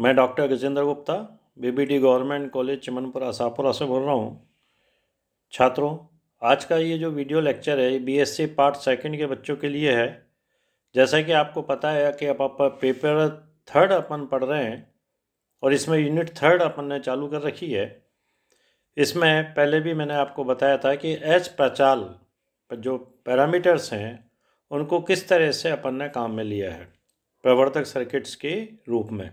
मैं doctor Gajendra Gupta BBD government college Chimanpura Sapura से बोल रहा हूँ छात्रों आज का ये जो वीडियो लेक्चर है ये बीएससी पार्ट सेकंड के बच्चों के लिए है जैसा कि आपको पता है कि अब आप पेपर थर्ड अपन पढ़ रहे हैं और इसमें यूनिट थर्ड अपन ने चालू कर रखी है इसमें पहले भी मैंने आपको बताया था कि एच प्रचाल जो पैरामीटर्स हैं उनको किस तरह से अपन ने काम में लिया है प्रवर्तक सर्किट्स के रूप में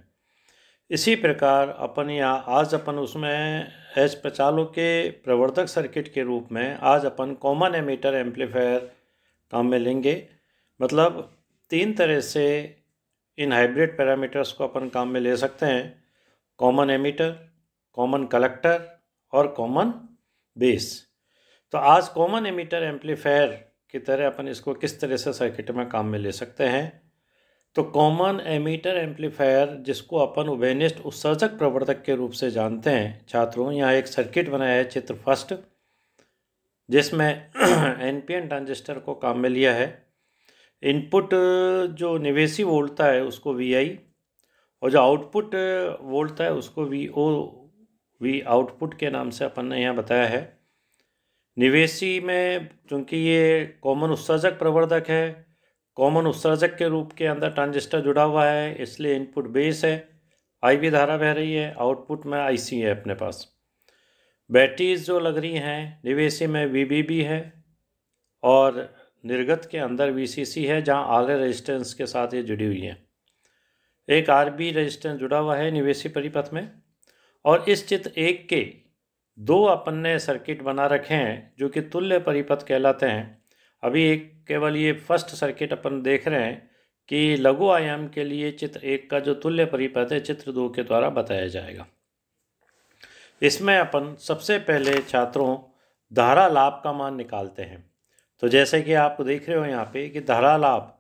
इसी प्रकार अपन या आज अपन उसमें एच पचालो के प्रवर्धक सर्किट के रूप में आज अपन कॉमन एमीटर एम्पलीफायर काम में लेंगे मतलब तीन तरह से इन हाइब्रिड पैरामीटर्स को अपन काम में ले सकते हैं कॉमन एमीटर कॉमन कलेक्टर और कॉमन बेस तो आज कॉमन एमीटर एम्पलीफायर की तरह अपन इसको किस तरह से सर्किट में काम में ले सकते हैं तो कॉमन एमीटर एम्पलीफायर जिसको अपन वेनिस्ट उत्सर्जक प्रवर्तक के रूप से जानते हैं छात्रों यहाँ एक सर्किट बनाया है चित्र फर्स्ट जिसमें एनपीएन ट्रांजिस्टर को काम में लिया है इनपुट जो निवेशी वोल्टता है उसको वीआई और जो आउटपुट वोल्टता है उसको वी ओ वी आउटपुट के नाम से अपन ने यहाँ बताया है निवेशी में चूँकि ये कॉमन उत्सर्जक प्रवर्धक है कॉमन उत्सर्जक के रूप के अंदर ट्रांजिस्टर जुड़ा हुआ है इसलिए इनपुट बेस है आई भी धारा बह रही है आउटपुट में आईसी है अपने पास बैटरीज जो लग रही हैं निवेशी में वीबीबी है और निर्गत के अंदर वीसीसी है जहां आगे रेजिस्टेंस के साथ ये जुड़ी हुई है एक आरबी रेजिस्टेंस जुड़ा हुआ है निवेशी परिपथ में और इस चित्र एक के दो अपन ने सर्किट बना रखे हैं जो कि तुल्य परिपथ कहलाते हैं अभी एक केवल ये फर्स्ट सर्किट अपन देख रहे हैं कि लघु आयाम के लिए चित्र एक का जो तुल्य परिपथ है चित्र दो के द्वारा बताया जाएगा इसमें अपन सबसे पहले छात्रों धारा लाभ का मान निकालते हैं तो जैसे कि आप देख रहे हो यहाँ पे कि धारा लाभ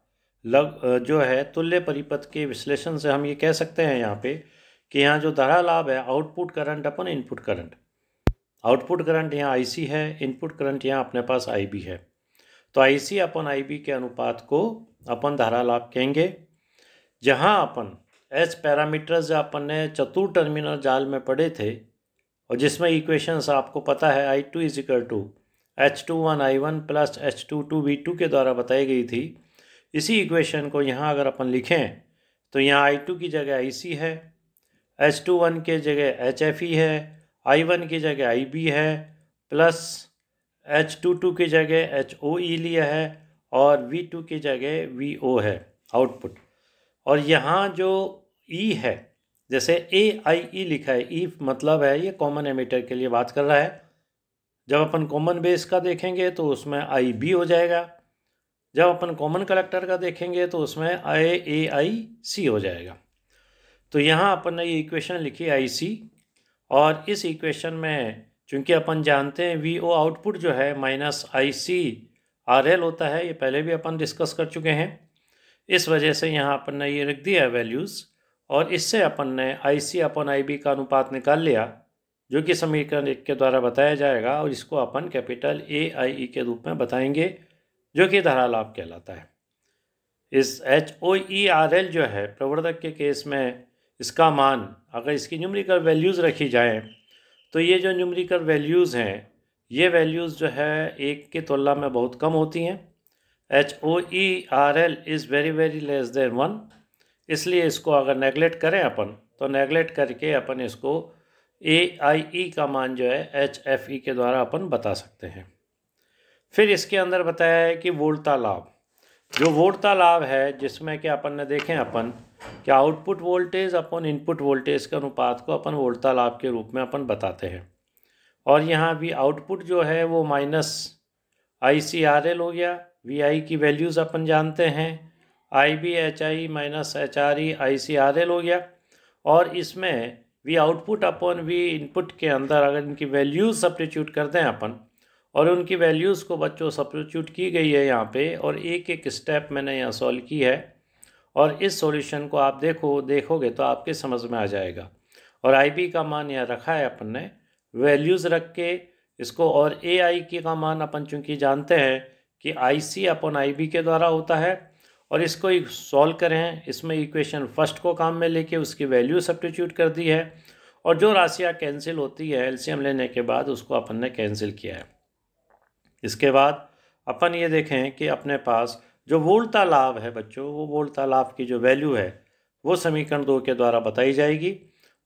लग जो है तुल्य परिपथ के विश्लेषण से हम ये कह सकते हैं यहाँ पे कि यहाँ जो धारा लाभ है आउटपुट करंट अपन इनपुट करंट आउटपुट करंट यहाँ आईसी है इनपुट करंट यहाँ अपने पास आईबी है तो आई सी अपन आई बी के अनुपात को अपन धारा लाभ कहेंगे जहाँ अपन एच पैरामीटर्स अपन ने चतुर टर्मिनल जाल में पड़े थे और जिसमें इक्वेशंस आपको पता है I two is equal to H two one I one plus H two two V two के द्वारा बताई गई थी इसी इक्वेशन को यहाँ अगर अपन लिखें तो यहाँ आई टू की जगह आई सी है एच टू वन के जगह एच एफ ई है आई वन की जगह आई बी है प्लस एच टू टू की जगह एच ओ ई लिया है और वी टू की जगह वी ओ है आउटपुट और यहाँ जो ई e है जैसे ए आई ई लिखा है ई e मतलब है ये कॉमन एमीटर के लिए बात कर रहा है जब अपन कॉमन बेस का देखेंगे तो उसमें आई बी हो जाएगा जब अपन कॉमन कलेक्टर का देखेंगे तो उसमें आई ए आई सी हो जाएगा तो यहाँ अपन ने ये इक्वेशन लिखी आई सी और इस इक्वेशन में चूँकि अपन जानते हैं वी ओ आउटपुट जो है minus I C R L होता है ये पहले भी अपन डिस्कस कर चुके हैं इस वजह से यहाँ अपन ने ये रख दिया है वैल्यूज़ और इससे अपन ने आई सी अपन आई बी का अनुपात निकाल लिया जो कि समीकरण एक के द्वारा बताया जाएगा और इसको अपन कैपिटल ए आई ई के रूप में बताएंगे जो कि धारा लाभ कहलाता है इस H O E R L जो है प्रवर्धक के केस में इसका मान अगर इसकी न्यूमेरिकल वैल्यूज़ रखी जाएँ तो ये जो न्यूमरिकल वैल्यूज़ हैं ये वैल्यूज़ जो है एक के तुलना में बहुत कम होती हैं H O E R L is very very less than one इसलिए इसको अगर नेगलेक्ट करें अपन तो नेगलेक्ट करके अपन इसको ए आई ई का मान जो है एच एफ ई के द्वारा अपन बता सकते हैं फिर इसके अंदर बताया है कि वोल्टा लाभ जो वोल्टा लाभ है जिसमें कि अपन ने देखें अपन कि आउटपुट वोल्टेज अपन इनपुट वोल्टेज के अनुपात को अपन वोल्टा लाभ के रूप में अपन बताते हैं और यहाँ भी आउटपुट जो है वो minus I C R L हो गया वी आई की वैल्यूज़ अपन जानते हैं I B H I minus H R E I C R L हो गया और इसमें वी आउटपुट अपन वी इनपुट के अंदर अगर इनकी वैल्यूज़ सब्सटीट्यूट कर दें अपन और उनकी वैल्यूज़ को बच्चों सब्सटीट्यूट की गई है यहाँ पे और एक एक स्टेप मैंने यहाँ सॉल्व की है और इस सॉल्यूशन को आप देखो देखोगे तो आपके समझ में आ जाएगा और आई का मान यह रखा है अपन ने वैल्यूज़ रख के इसको और ए आई की का मान अपन चूँकि जानते हैं कि आई सी अपन आई बी के द्वारा होता है और इसको सॉल्व करें इसमें इक्वेशन फर्स्ट को काम में लेके उसकी वैल्यू सब्टीट्यूट कर दी है और जो राशियाँ कैंसिल होती है एलसीएम लेने के बाद उसको अपन ने कैंसिल किया है इसके बाद अपन ये देखें कि अपने पास जो वोल्टा लाभ है बच्चों वो वोल्टा लाभ की जो वैल्यू है वो समीकरण दो के द्वारा बताई जाएगी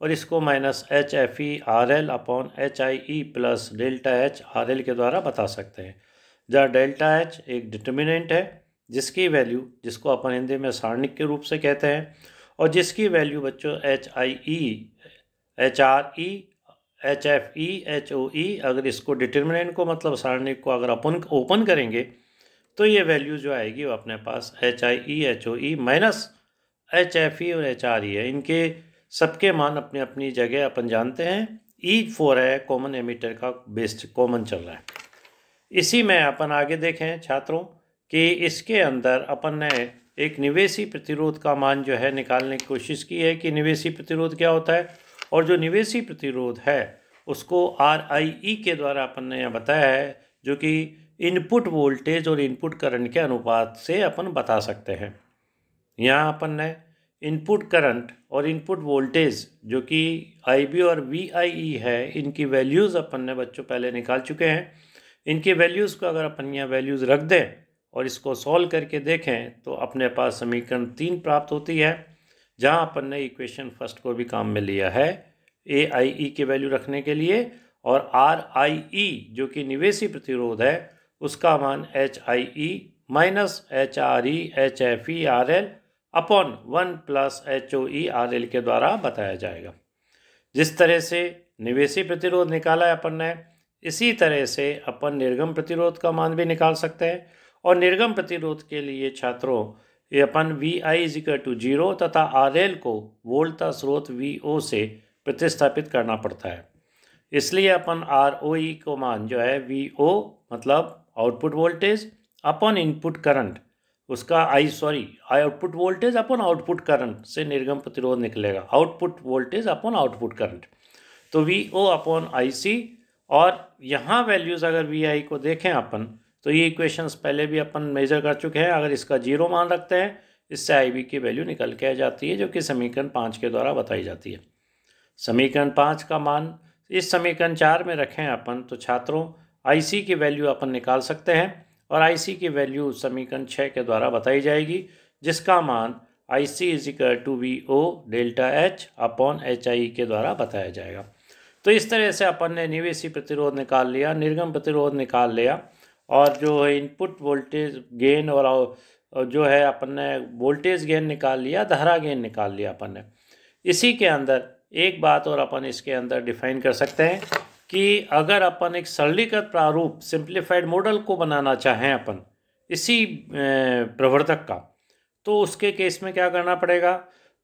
और इसको minus H F E R L upon H I E plus delta H R L के द्वारा बता सकते हैं जहाँ डेल्टा एच एक डिटर्मिनेंट है जिसकी वैल्यू जिसको अपन हिंदी में सारणिक के रूप से कहते हैं और जिसकी वैल्यू बच्चों H I E H R E H F E H O E अगर इसको डिटर्मिनेंट को मतलब सारणिक को अगर अपन ओपन करेंगे तो ये वैल्यू जो आएगी वो अपने पास H I E H O E minus H F E और एच आर ई है इनके सबके मान अपनी अपनी जगह अपन जानते हैं ई e फोर है कॉमन एमीटर का बेस्ट कॉमन चल रहा है इसी में अपन आगे देखें छात्रों कि इसके अंदर अपन ने एक निवेशी प्रतिरोध का मान जो है निकालने की कोशिश की है कि निवेशी प्रतिरोध क्या होता है और जो निवेशी प्रतिरोध है उसको आर आई ई के द्वारा अपन ने यह बताया है जो कि इनपुट वोल्टेज और इनपुट करंट के अनुपात से अपन बता सकते हैं यहाँ अपन ने इनपुट करंट और इनपुट वोल्टेज जो कि आई और वी e है इनकी वैल्यूज़ अपन ने बच्चों पहले निकाल चुके हैं इनके वैल्यूज़ को अगर अपन यहाँ वैल्यूज़ रख दें और इसको सॉल्व करके देखें तो अपने पास समीकरण तीन प्राप्त होती है जहाँ अपन ने इक्वेशन फर्स्ट को भी काम में लिया है ए आई ई के वैल्यू रखने के लिए और आर आई ई जो कि निवेशी प्रतिरोध है उसका मान H I E minus H R E H F E R L upon one plus H O E R L के द्वारा बताया जाएगा जिस तरह से निवेशी प्रतिरोध निकाला है अपन ने इसी तरह से अपन निर्गम प्रतिरोध का मान भी निकाल सकते हैं और निर्गम प्रतिरोध के लिए छात्रों ये अपन V I equal to zero तथा आर एल को वोल्टा स्रोत वी ओ से प्रतिस्थापित करना पड़ता है इसलिए अपन आर ओ ई को मान जो है वी ओ मतलब output voltage upon input current उसका I sorry I output voltage upon output current से निर्गम प्रतिरोध निकलेगा output voltage upon output current तो V O upon I C और यहाँ वैल्यूज़ अगर वी आई को देखें अपन तो ये इक्वेशंस पहले भी अपन मेजर कर चुके हैं अगर इसका जीरो मान रखते हैं इससे आई बी की वैल्यू निकल के आ जाती है जो कि समीकरण पाँच के द्वारा बताई जाती है समीकरण पाँच का मान इस समीकरण चार में रखें अपन तो छात्रों आईसी की वैल्यू अपन निकाल सकते हैं और आईसी की वैल्यू समीकरण छः के द्वारा बताई जाएगी जिसका मान I C is equal to V O delta H upon H I के द्वारा बताया जाएगा तो इस तरह से अपन ने निवेशी प्रतिरोध निकाल लिया निर्गम प्रतिरोध निकाल लिया और जो है इनपुट वोल्टेज गेन और जो है अपन ने वोल्टेज गेन निकाल लिया धारा गेन निकाल लिया अपन ने इसी के अंदर एक बात और अपन इसके अंदर डिफाइन कर सकते हैं कि अगर अपन एक सरलीकृत प्रारूप सिंप्लीफाइड मॉडल को बनाना चाहें अपन इसी प्रवर्धक का तो उसके केस में क्या करना पड़ेगा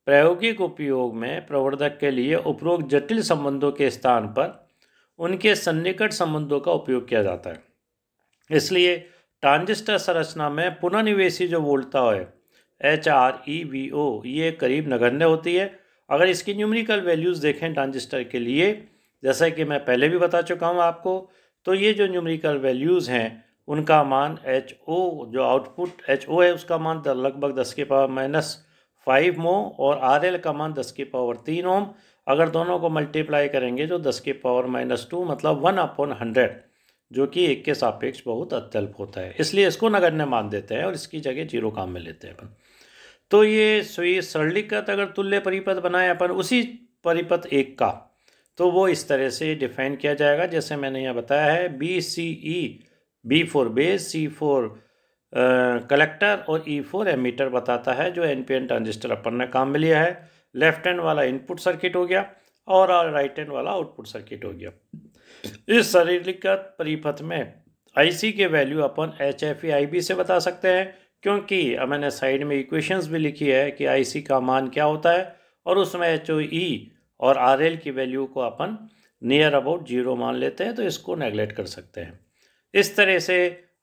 प्रायोगिक उपयोग में प्रवर्धक के लिए उपरोक्त जटिल संबंधों के स्थान पर उनके सन्निकट संबंधों का उपयोग किया जाता है इसलिए ट्रांजिस्टर संरचना में पुनर्निवेशी जो वोल्टता है H R E V O ये करीब नगण्य होती है अगर इसकी न्यूमेरिकल वैल्यूज़ देखें ट्रांजिस्टर के लिए जैसा कि मैं पहले भी बता चुका हूँ आपको तो ये जो न्यूमेरिकल वैल्यूज़ हैं उनका मान एच ओ जो आउटपुट एच ओ है उसका मान लगभग दस के पावर माइनस फाइव मो और आर एल का मान दस के पावर तीन ओम अगर दोनों को मल्टीप्लाई करेंगे तो दस के पावर माइनस टू मतलब वन अपॉन हंड्रेड जो कि एक के सापेक्ष बहुत अत्यल्प होता है इसलिए इसको नगण्य मान देते हैं और इसकी जगह जीरो काम में लेते हैं अपन तो ये सोई सरलीकृत अगर तुल्य परिपथ बनाए अपन उसी परिपथ एक का तो वो इस तरह से डिफाइन किया जाएगा जैसे मैंने यहाँ बताया है B C E B for base C for collector और ई फोर एमीटर बताता है जो एन पी एन ट्रांजिस्टर अपन ने काम में लिया है लेफ्ट हैंड वाला इनपुट सर्किट हो गया और राइट हैंड वाला आउटपुट सर्किट हो गया इस शरीरिकत परिपथ में आईसी के वैल्यू अपन H F E I B से बता सकते हैं क्योंकि मैंने साइड में इक्वेशंस भी लिखी है कि आईसी का मान क्या होता है और उसमें एच ओ ई और आर एल की वैल्यू को अपन नियर अबाउट जीरो मान लेते हैं तो इसको नेगलेक्ट कर सकते हैं इस तरह से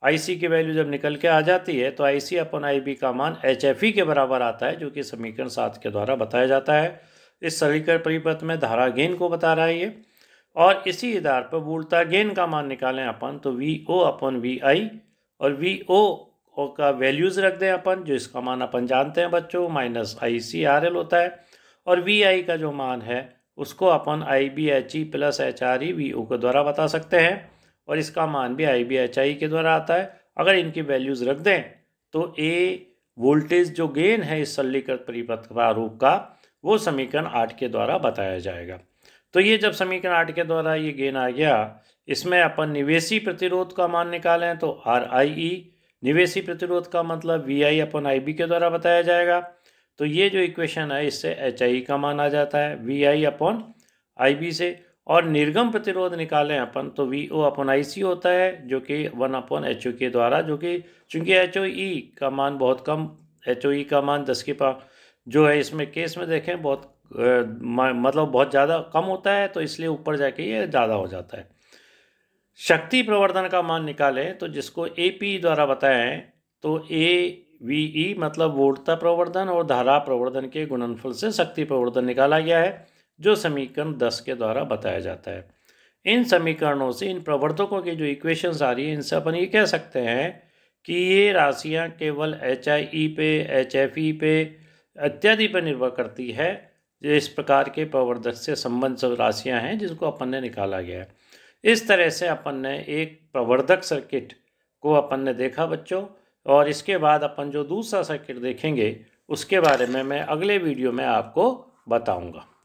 आईसी की वैल्यू जब निकल के आ जाती है तो आईसी अपन आईबी का मान ई e के बराबर आता है जो कि समीकरण सात के द्वारा बताया जाता है इस समीकरण परिपथ में धारा गेन को बता रहा है ये और इसी आधार पर बोलता गेन का मान निकालें अपन तो वी ओ अपन वी आई और वी ओ का वैल्यूज़ रख दें अपन जो इसका मान अपन जानते हैं बच्चों minus I C R L होता है और वी आई का जो मान है उसको अपन I B H E plus H R E V O के द्वारा बता सकते हैं और इसका मान भी आई बी एच आई के द्वारा आता है अगर इनकी वैल्यूज़ रख दें तो ए वोल्टेज जो गेन है इस सरलीकृत परिपथ प्रारूप का वो समीकरण आठ के द्वारा बताया जाएगा तो ये जब समीकरण आठ के द्वारा ये गेन आ गया इसमें अपन निवेशी प्रतिरोध का मान निकालें तो आर आई ई निवेशी प्रतिरोध का मतलब we I upon I B के द्वारा बताया जाएगा तो ये जो इक्वेशन है इससे एच आई का मान आ जाता है V I upon I B से और निर्गम प्रतिरोध निकालें अपन तो वी ओ अपन आई सी होता है जो कि वन अपॉन एच ओ के द्वारा जो कि चूँकि एच ओ ई e का मान बहुत कम एच ओ ई का मान दस के पा जो है इसमें केस में देखें बहुत मतलब बहुत ज़्यादा कम होता है तो इसलिए ऊपर जाके ये ज़्यादा हो जाता है शक्ति प्रवर्धन का मान निकालें तो जिसको ए पी द्वारा बताएं तो ए वी ई e मतलब वोटता प्रवर्धन और धारा प्रवर्धन के गुणनफल से शक्ति प्रवर्धन निकाला गया है जो समीकरण दस के द्वारा बताया जाता है इन समीकरणों से इन प्रवर्धकों की जो इक्वेशंस आ रही है इनसे अपन ये कह सकते हैं कि ये राशियाँ केवल एच आई ई पे एच एफ ई पे इत्यादि पर निर्भर करती है जो इस प्रकार के प्रवर्धक से संबंध सब राशियाँ हैं जिसको अपन ने निकाला गया है इस तरह से अपन ने एक प्रवर्धक सर्किट को अपन ने देखा बच्चों और इसके बाद अपन जो दूसरा सर्किट देखेंगे उसके बारे में मैं अगले वीडियो में आपको बताऊंगा